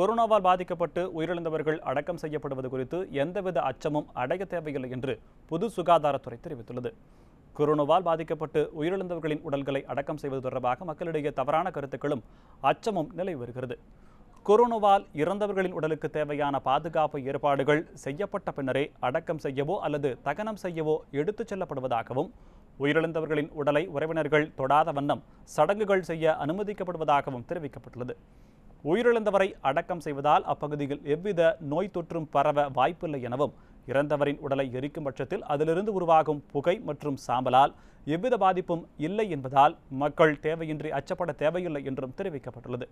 கொரோனாவால் பாதிக்கப்பட்டு உயிரிழந்தவர்கள் அடக்கம் செய்யப்படுவது குறித்து எந்தவித அச்சமும் அடைய தேவையில்லை என்று பொது சுகாதாரத்துறை தெரிவித்துள்ளது கொரோனாவால் பாதிக்கப்பட்டு உயிரிழந்தவர்களின் உடல்களை அடக்கம் செய்வது தொடர்பாக மக்களிடையே தவறான கருத்துக்களும் அச்சமும் நிலை வருகிறது கொரோனாவால் இறந்தவர்களின் உடலுக்கு தேவையான பாதுகாப்பு ஏற்பாடுகள் செய்யப்பட்ட பின்னரே அடக்கம் செய்யவோ அல்லது தகனம் செய்யவோ எடுத்துச் செல்லப்படுவதாகவும் உயிரிழந்தவர்களின் உடலை உறவினர்கள் தொடாத வண்ணம் சடங்குகள் செய்ய அனுமதிக்கப்படுவதாகவும் தெரிவிக்கப்பட்டுள்ளது உயிரிழந்தவரை அடக்கம் செய்வதால் அப்பகுதியில் எவ்வித நோய் தொற்றும் பரவ வாய்ப்பில்லை எனவும் இறந்தவரின் உடலை எரிக்கும் பட்சத்தில் அதிலிருந்து உருவாகும் புகை மற்றும் சாம்பலால் எவ்வித பாதிப்பும் இல்லை என்பதால் மக்கள் தேவையின்றி அச்சப்பட தேவையில்லை என்றும் தெரிவிக்கப்பட்டுள்ளது